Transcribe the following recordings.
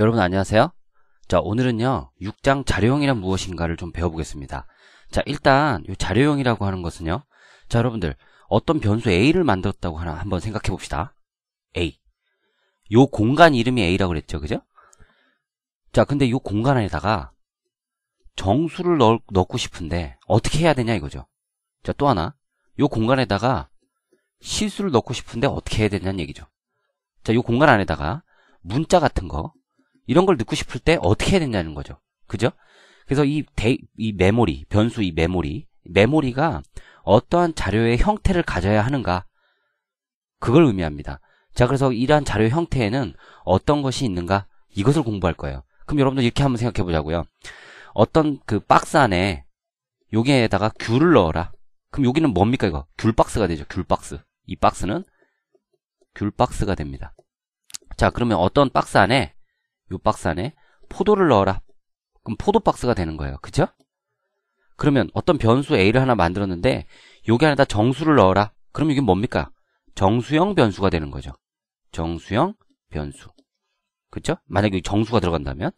여러분 안녕하세요. 자, 오늘은요. 6장 자료형이란 무엇인가를 좀 배워보겠습니다. 자, 일단 이 자료형이라고 하는 것은요. 자, 여러분들 어떤 변수 A를 만들었다고 하나 한번 생각해 봅시다. A. 요 공간 이름이 A라고 그랬죠. 그죠? 자, 근데 요 공간 안에다가 정수를 넣, 넣고 싶은데 어떻게 해야 되냐 이거죠. 자, 또 하나. 요 공간에다가 실수를 넣고 싶은데 어떻게 해야 되냐는 얘기죠. 자, 요 공간 안에다가 문자 같은 거 이런 걸 넣고 싶을 때 어떻게 해야 되냐는 거죠. 그죠? 그래서 이, 데, 이 메모리, 변수 이 메모리, 메모리가 어떠한 자료의 형태를 가져야 하는가. 그걸 의미합니다. 자, 그래서 이러한 자료 형태에는 어떤 것이 있는가? 이것을 공부할 거예요. 그럼 여러분들 이렇게 한번 생각해 보자고요. 어떤 그 박스 안에 여기에다가 귤을 넣어라. 그럼 여기는 뭡니까 이거? 귤 박스가 되죠. 귤 박스. 이 박스는 귤 박스가 됩니다. 자, 그러면 어떤 박스 안에 요 박스 안에 포도를 넣어라. 그럼 포도 박스가 되는 거예요. 그죠? 그러면 어떤 변수 a를 하나 만들었는데 여기 안에다 정수를 넣어라. 그럼 이게 뭡니까? 정수형 변수가 되는 거죠. 정수형 변수. 그쵸? 만약에 정수가 들어간다면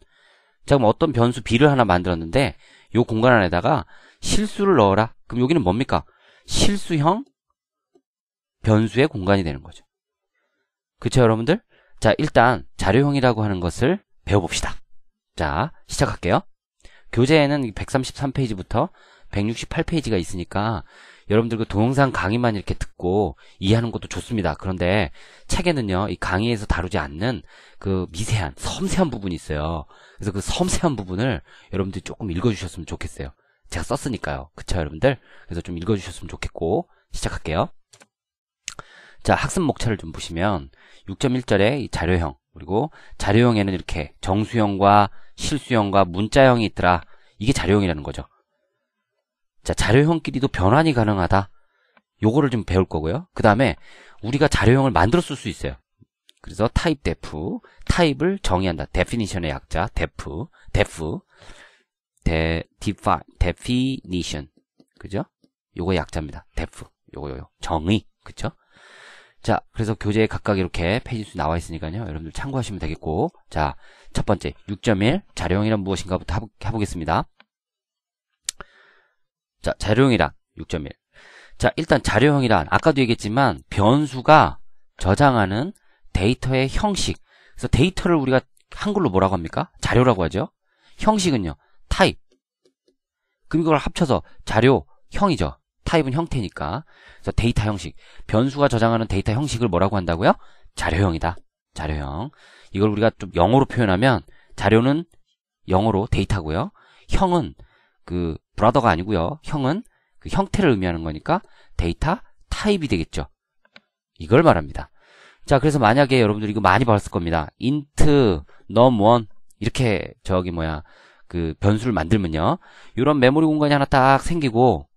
자 그럼 어떤 변수 b를 하나 만들었는데 요 공간 안에다가 실수를 넣어라. 그럼 여기는 뭡니까? 실수형 변수의 공간이 되는 거죠. 그쵸 여러분들? 자, 일단 자료형이라고 하는 것을 배워봅시다. 자, 시작할게요. 교재에는 133페이지부터 168페이지가 있으니까 여러분들 그 동영상 강의만 이렇게 듣고 이해하는 것도 좋습니다. 그런데 책에는요, 이 강의에서 다루지 않는 그 미세한, 섬세한 부분이 있어요. 그래서 그 섬세한 부분을 여러분들이 조금 읽어주셨으면 좋겠어요. 제가 썼으니까요. 그쵸, 여러분들? 그래서 좀 읽어주셨으면 좋겠고, 시작할게요. 자, 학습 목차를 좀 보시면 6.1절에 이 자료형 그리고 자료형에는 이렇게 정수형과 실수형과 문자형이 있더라. 이게 자료형이라는 거죠. 자, 자료형끼리도 변환이 가능하다. 요거를 좀 배울 거고요. 그 다음에 우리가 자료형을 만들어 쓸 수 있어요. 그래서 타입 d 프 타입을 정의한다. 데피니션의 약자, d 프 f 프 e 디파 e d e f i 그죠? 요거 약자입니다. d 프 요거, 요 정의. 그쵸? 자 그래서 교재에 각각 이렇게 페이지 수 나와 있으니까요 여러분들 참고하시면 되겠고 자첫 번째 6.1 자료형이란 무엇인가부터 해보, 해보겠습니다 자 자료형이란 6.1 자 일단 자료형이란 아까도 얘기했지만 변수가 저장하는 데이터의 형식 그래서 데이터를 우리가 한글로 뭐라고 합니까? 자료라고 하죠 형식은요 타입 그럼 이걸 합쳐서 자료형이죠 타입은 형태니까. 그래서 데이터 형식. 변수가 저장하는 데이터 형식을 뭐라고 한다고요? 자료형이다. 자료형. 이걸 우리가 좀 영어로 표현하면 자료는 영어로 데이터고요. 형은 그 브라더가 아니고요. 형은 그 형태를 의미하는 거니까 데이터 타입이 되겠죠. 이걸 말합니다. 자, 그래서 만약에 여러분들 이거 많이 봤을 겁니다. int num1 이렇게 저기 뭐야 그 변수를 만들면요. 이런 메모리 공간이 하나 딱 생기고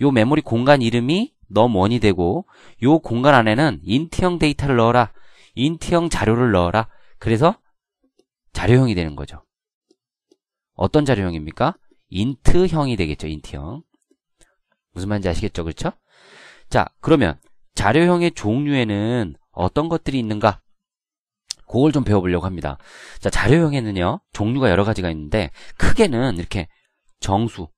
요 메모리 공간 이름이 넘원이 되고 요 공간 안에는 인트형 데이터를 넣어라. 인트형 자료를 넣어라. 그래서 자료형이 되는 거죠. 어떤 자료형입니까? 인트형이 되겠죠. 인트형. 무슨 말인지 아시겠죠? 그렇죠? 자, 그러면 자료형의 종류에는 어떤 것들이 있는가? 그걸 좀 배워보려고 합니다. 자, 자료형에는요. 종류가 여러 가지가 있는데 크게는 이렇게 정수,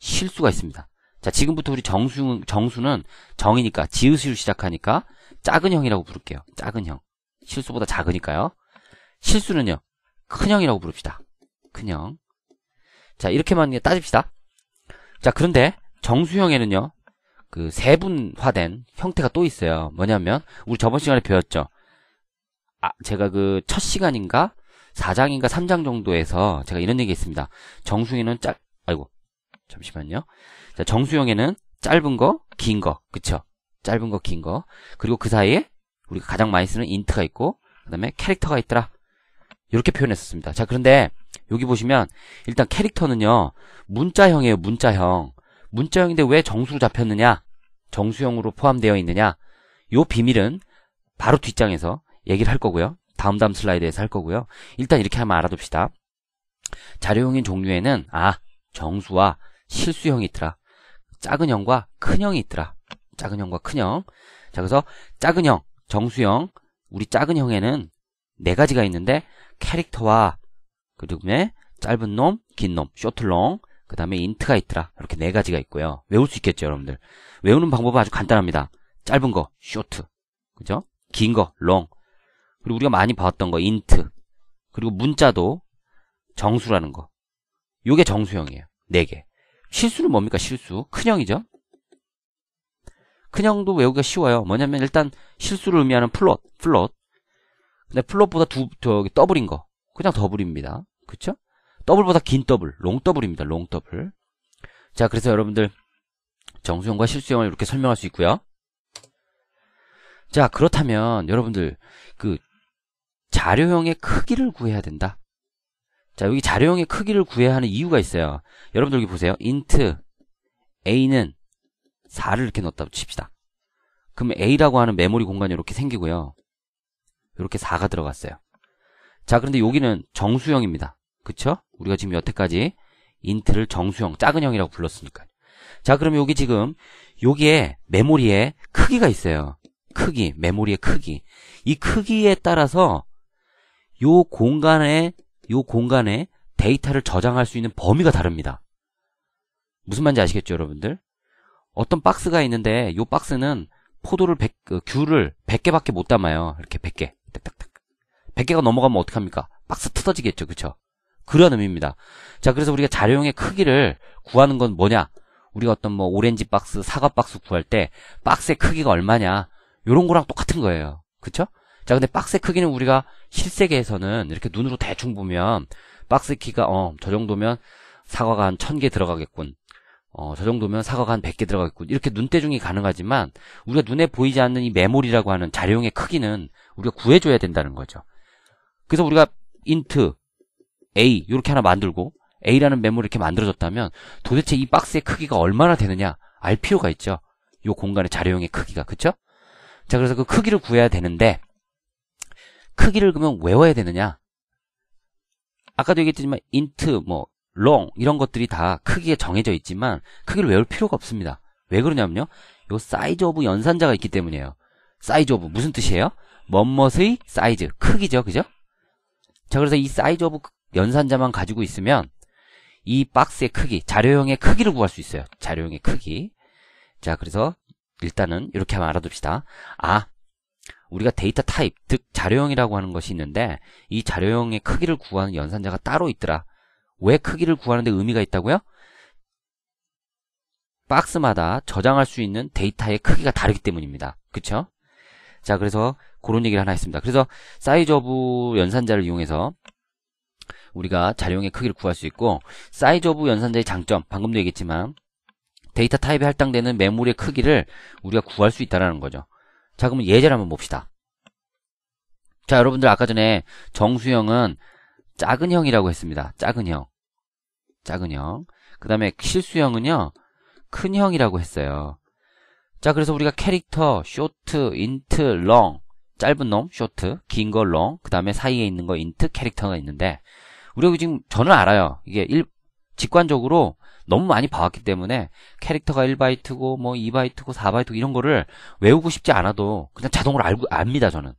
실수가 있습니다. 자, 지금부터 우리 정수, 정수는 정이니까, 지읒으로 시작하니까, 작은 형이라고 부를게요. 작은 형. 실수보다 작으니까요. 실수는요, 큰 형이라고 부릅시다. 큰 형. 자, 이렇게만 따집시다. 자, 그런데, 정수형에는요, 그, 세분화된 형태가 또 있어요. 뭐냐면, 우리 저번 시간에 배웠죠. 아, 제가 그, 첫 시간인가? 4장인가 3장 정도에서 제가 이런 얘기 했습니다. 정수형에는 짝, 아이고, 잠시만요. 자, 정수형에는 짧은 거, 긴 거, 그쵸? 짧은 거, 긴 거. 그리고 그 사이에 우리가 가장 많이 쓰는 인트가 있고, 그 다음에 캐릭터가 있더라. 이렇게 표현했었습니다. 자, 그런데 여기 보시면 일단 캐릭터는요, 문자형이에요, 문자형. 문자형인데 왜 정수로 잡혔느냐? 정수형으로 포함되어 있느냐? 요 비밀은 바로 뒷장에서 얘기를 할 거고요. 다음 다음 슬라이드에서 할 거고요. 일단 이렇게 한번 알아둡시다. 자료형인 종류에는 아, 정수와 실수형이 있더라. 작은 형과 큰 형이 있더라. 작은 형과 큰 형. 자, 그래서 작은 형, 정수형, 우리 작은 형에는 네 가지가 있는데 캐릭터와 그다음에 짧은 놈, 긴 놈, 쇼틀롱, 그 다음에 인트가 있더라. 이렇게 네 가지가 있고요. 외울 수 있겠죠, 여러분들. 외우는 방법은 아주 간단합니다. 짧은 거, 쇼트. 그죠? 긴 거, 롱. 그리고 우리가 많이 봤던 거, 인트. 그리고 문자도 정수라는 거. 요게 정수형이에요. 네 개. 실수는 뭡니까? 실수. 큰형이죠. 큰형도 외우기가 쉬워요. 뭐냐면 일단 실수를 의미하는 플롯, 플롯. 근데 플롯보다 두, 저기 더블인 거. 그냥 더블입니다. 그쵸? 더블보다 긴 더블, 롱 더블입니다. 롱 더블. 자, 그래서 여러분들 정수형과 실수형을 이렇게 설명할 수 있고요. 자, 그렇다면 여러분들 그 자료형의 크기를 구해야 된다. 자, 여기 자료형의 크기를 구해야 하는 이유가 있어요. 여러분들 여기 보세요. 인트 a는 4를 이렇게 넣었다고 칩시다. 그럼 a라고 하는 메모리 공간이 이렇게 생기고요. 이렇게 4가 들어갔어요. 자, 그런데 여기는 정수형입니다. 그쵸? 우리가 지금 여태까지 인트를 정수형, 작은 형이라고 불렀으니까. 자, 그럼 여기 지금 여기에 메모리에 크기가 있어요. 크기, 메모리의 크기. 이 크기에 따라서 요 공간의 이 공간에 데이터를 저장할 수 있는 범위가 다릅니다. 무슨 말인지 아시겠죠, 여러분들? 어떤 박스가 있는데 이 박스는 포도를 100, 어, 그 귤을 100개밖에 못 담아요. 이렇게 100개. 딱딱딱. 100개가 넘어가면 어떡합니까? 박스 터지겠죠 그쵸? 그런 의미입니다. 자, 그래서 우리가 자료용의 크기를 구하는 건 뭐냐? 우리가 어떤 뭐 오렌지 박스, 사과 박스 구할 때 박스의 크기가 얼마냐? 요런 거랑 똑같은 거예요. 그쵸? 자, 근데 박스 크기는 우리가 실세계에서는 이렇게 눈으로 대충 보면 박스 키가 어, 저 정도면 사과가 한 1000개 들어가겠군. 어, 저 정도면 사과가 한 100개 들어가겠군. 이렇게 눈대중이 가능하지만 우리가 눈에 보이지 않는 이 메모리라고 하는 자료용의 크기는 우리가 구해줘야 된다는 거죠. 그래서 우리가 인트 A 이렇게 하나 만들고 A라는 메모리 이렇게 만들어졌다면 도대체 이 박스의 크기가 얼마나 되느냐 알 필요가 있죠. 이 공간의 자료용의 크기가 그쵸? 자 그래서 그 크기를 구해야 되는데 크기를 그러면 외워야 되느냐? 아까도 얘기했지만 int, 뭐 long 이런 것들이 다 크기에 정해져 있지만 크기를 외울 필요가 없습니다. 왜 그러냐면요. 요 사이즈 오브 연산자가 있기 때문이에요. 사이즈 오브 무슨 뜻이에요? 멋멋의 사이즈, 크기죠. 그죠? 자, 그래서 이 사이즈 오브 연산자만 가지고 있으면 이 박스의 크기, 자료형의 크기를 구할 수 있어요. 자료형의 크기. 자, 그래서 일단은 이렇게 한번 알아둡시다. 아, 우리가 데이터 타입, 즉 자료형이라고 하는 것이 있는데 이 자료형의 크기를 구하는 연산자가 따로 있더라. 왜 크기를 구하는데 의미가 있다고요? 박스마다 저장할 수 있는 데이터의 크기가 다르기 때문입니다. 그쵸? 자, 그래서 그런 얘기를 하나 했습니다. 그래서 사이즈 오브 연산자를 이용해서 우리가 자료형의 크기를 구할 수 있고 사이즈 오브 연산자의 장점, 방금도 얘기했지만 데이터 타입에 할당되는 메모리의 크기를 우리가 구할 수 있다는 라 거죠. 자 그러면 예제를 한번 봅시다 자 여러분들 아까 전에 정수형은 작은 형이라고 했습니다 작은 형 작은 형그 다음에 실수형은요 큰 형이라고 했어요 자 그래서 우리가 캐릭터 쇼트 인트 롱 짧은 놈 쇼트 긴거롱그 다음에 사이에 있는 거 인트 캐릭터가 있는데 우리가 지금 저는 알아요 이게 일, 직관적으로 너무 많이 봐왔기 때문에 캐릭터가 1바이트고 뭐 2바이트고 4바이트고 이런 거를 외우고 싶지 않아도 그냥 자동으로 알고 압니다 저는.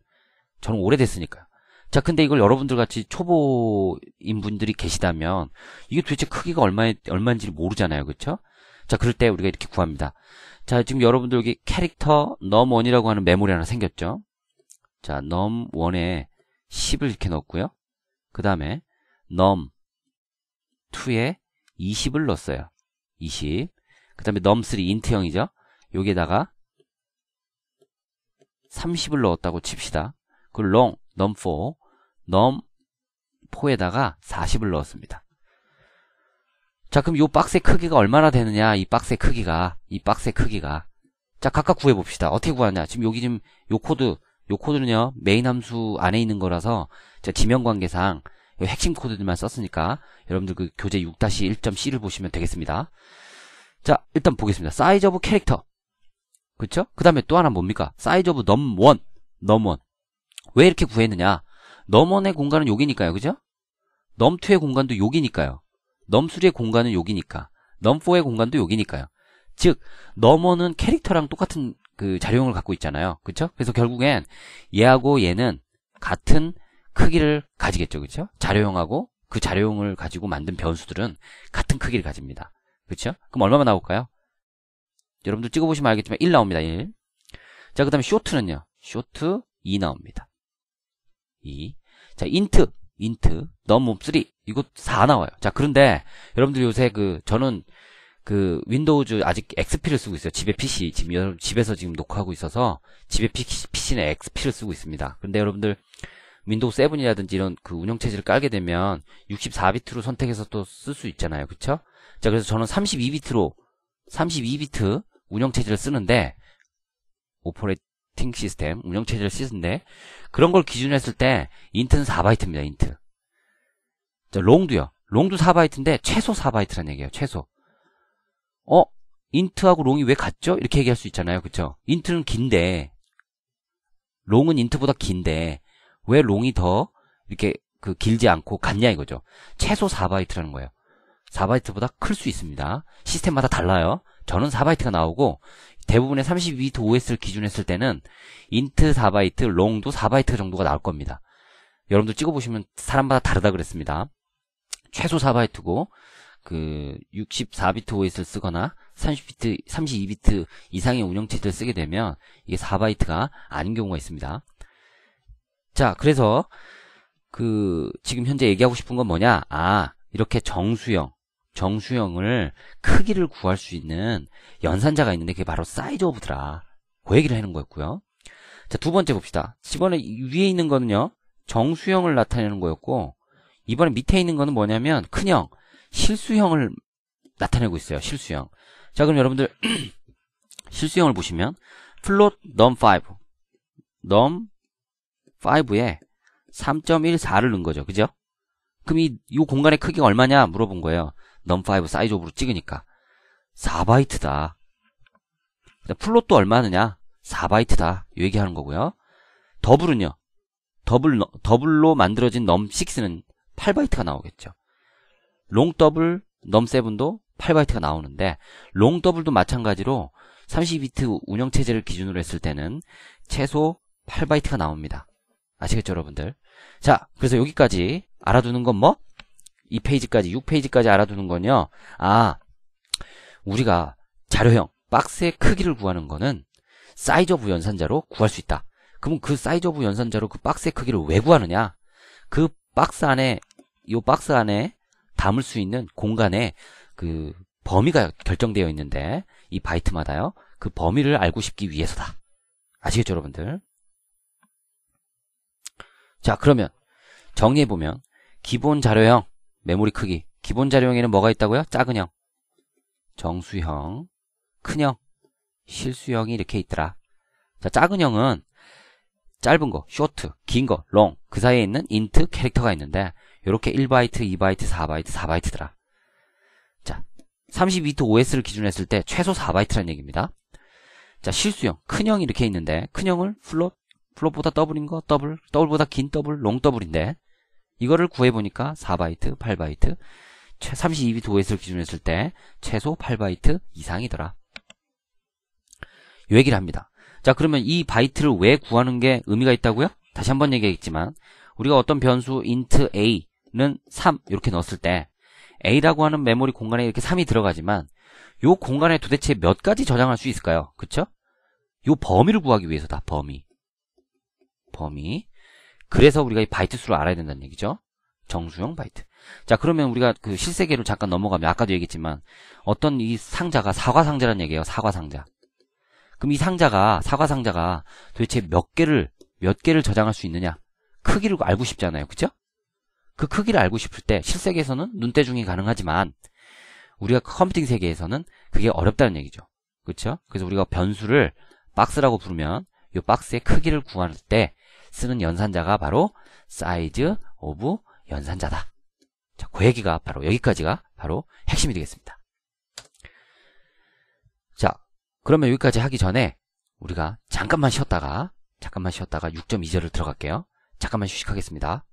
저는 오래됐으니까요. 자, 근데 이걸 여러분들 같이 초보인 분들이 계시다면 이게 도대체 크기가 얼마 얼마인지 모르잖아요. 그쵸 자, 그럴 때 우리가 이렇게 구합니다. 자, 지금 여러분들 여기 캐릭터 n u 1이라고 하는 메모리 하나 생겼죠? 자, n u 1에 10을 이렇게 넣었고요. 그다음에 n 2에 20을 넣었어요. 20. 그 다음에 넘3 인트형이죠. 여기에다가 30을 넣었다고 칩시다. 그 long, num4, num4에다가 40을 넣었습니다. 자, 그럼 이 박스의 크기가 얼마나 되느냐? 이 박스의 크기가, 이 박스의 크기가. 자, 각각 구해봅시다. 어떻게 구하냐? 지금 여기 지금 요 코드, 요 코드는요, 메인 함수 안에 있는 거라서, 자, 지명 관계상 핵심 코드들만 썼으니까 여러분들 그 교재 6-1.c를 보시면 되겠습니다. 자 일단 보겠습니다. 사이즈 오브 캐릭터 그쵸? 그 다음에 또 하나 뭡니까? 사이즈 오브 넘원 넘원 왜 이렇게 구했느냐 넘원의 공간은 여기니까요. 그죠? 넘투의 공간도 여기니까요. 넘3의 공간은 여기니까 넘4의 공간도 여기니까요. 즉 넘원은 캐릭터랑 똑같은 그 자료형을 갖고 있잖아요. 그쵸? 그래서 결국엔 얘하고 얘는 같은 크기를 가지겠죠. 그렇죠? 자료용하고그자료용을 가지고 만든 변수들은 같은 크기를 가집니다. 그렇죠? 그럼 얼마만 나올까요? 여러분들 찍어보시면 알겠지만 1 나옵니다. 1. 자, 그 다음에 쇼트는요. 쇼트 2 나옵니다. 2. 자, 인트. 인트. 넘몸 3. 이거 4 나와요. 자, 그런데 여러분들 요새 그 저는 그 윈도우즈 아직 XP를 쓰고 있어요. 집에 PC. 지금 여러분 집에서 지금 녹화하고 있어서 집에 PC는 XP를 쓰고 있습니다. 그런데 여러분들 윈도우 7이라든지 이런 그 운영체제를 깔게 되면 64비트로 선택해서 또 쓸 수 있잖아요. 그쵸? 자, 그래서 저는 32비트로, 32비트 운영체제를 쓰는데, 오퍼레이팅 시스템, 운영체제를 쓰는데, 그런 걸 기준으로 했을 때, 인트는 4바이트입니다, 인트. 자, 롱도요. 롱도 4바이트인데, 최소 4바이트란 얘기예요, 최소. 어? 인트하고 롱이 왜 같죠? 이렇게 얘기할 수 있잖아요. 그쵸? 인트는 긴데, 롱은 인트보다 긴데, 왜 롱이 더 이렇게 그 길지 않고 같냐 이거죠. 최소 4바이트라는 거예요. 4바이트보다 클 수 있습니다. 시스템마다 달라요. 저는 4바이트가 나오고 대부분의 32비트 OS를 기준했을 때는 인트 4바이트, 롱도 4바이트 정도가 나올 겁니다. 여러분들 찍어보시면 사람마다 다르다 그랬습니다. 최소 4바이트고 그 64비트 OS를 쓰거나 30비트, 32비트 이상의 운영체제를 쓰게 되면 이게 4바이트가 아닌 경우가 있습니다. 자, 그래서 그 지금 현재 얘기하고 싶은 건 뭐냐? 아, 이렇게 정수형, 정수형을 크기를 구할 수 있는 연산자가 있는데 그게 바로 사이즈 오브더라. 그 얘기를 하는 거였고요. 자, 두 번째 봅시다. 이번에 위에 있는 거는요. 정수형을 나타내는 거였고 이번에 밑에 있는 거는 뭐냐면 큰형, 실수형을 나타내고 있어요. 실수형. 자, 그럼 여러분들 실수형을 보시면 플롯 넘5넘 5에 3.14를 넣은 거죠. 그죠? 그럼 이, 이 공간의 크기가 얼마냐 물어본 거예요. 넘5 사이즈 오브로 찍으니까. 4바이트다. 플롯도 얼마느냐? 4바이트다. 얘기하는 거고요. 더블은요. 더블, 더블로 만들어진 넘6는 8바이트가 나오겠죠. 롱 더블, 넘7도 8바이트가 나오는데, 롱 더블도 마찬가지로 32비트 운영체제를 기준으로 했을 때는 최소 8바이트가 나옵니다. 아시겠죠 여러분들 자 그래서 여기까지 알아두는 건 뭐? 이페이지까지 6페이지까지 알아두는 건요 아 우리가 자료형 박스의 크기를 구하는 거는 사이즈 오브 연산자로 구할 수 있다 그럼 그 사이즈 오브 연산자로 그 박스의 크기를 왜 구하느냐 그 박스 안에 이 박스 안에 담을 수 있는 공간에 그 범위가 결정되어 있는데 이 바이트마다요 그 범위를 알고 싶기 위해서다 아시겠죠 여러분들 자 그러면 정리해보면 기본 자료형 메모리 크기 기본 자료형에는 뭐가 있다고요? 작은 형 정수형 큰형 실수형이 이렇게 있더라 자 작은 형은 짧은 거 쇼트 긴거롱그 사이에 있는 인트 캐릭터가 있는데 이렇게 1바이트 2바이트 4바이트 4바이트더라 자 32트 OS를 기준 했을 때 최소 4바이트란 얘기입니다 자 실수형 큰형이 이렇게 있는데 큰형을 플롯 플롯보다 더블인 거 더블 더블보다 긴 더블 롱 더블인데 이거를 구해보니까 4바이트 8바이트 32비트 OS를 기준으로 했을 때 최소 8바이트 이상이더라 요 얘기를 합니다 자 그러면 이 바이트를 왜 구하는 게 의미가 있다고요? 다시 한번 얘기하겠지만 우리가 어떤 변수 int a는 3 이렇게 넣었을 때 a라고 하는 메모리 공간에 이렇게 3이 들어가지만 요 공간에 도대체 몇 가지 저장할 수 있을까요? 그쵸? 요 범위를 구하기 위해서다 범위 범위. 그래서 우리가 이 바이트 수를 알아야 된다는 얘기죠. 정수형 바이트. 자, 그러면 우리가 그 실세계로 잠깐 넘어가면 아까도 얘기했지만 어떤 이 상자가 사과 상자란 얘기예요. 사과 상자. 그럼 이 상자가 사과 상자가 도대체 몇 개를 몇 개를 저장할 수 있느냐? 크기를 알고 싶잖아요. 그죠? 그 크기를 알고 싶을 때 실세계에서는 눈대중이 가능하지만 우리가 컴퓨팅 세계에서는 그게 어렵다는 얘기죠. 그렇죠? 그래서 우리가 변수를 박스라고 부르면 이 박스의 크기를 구할 때 쓰는 연산자가 바로 사이즈 오브 연산자다. 자, 그 얘기가 바로 여기까지가 바로 핵심이 되겠습니다. 자, 그러면 여기까지 하기 전에 우리가 잠깐만 쉬었다가 잠깐만 쉬었다가 6.2절을 들어갈게요. 잠깐만 휴식하겠습니다.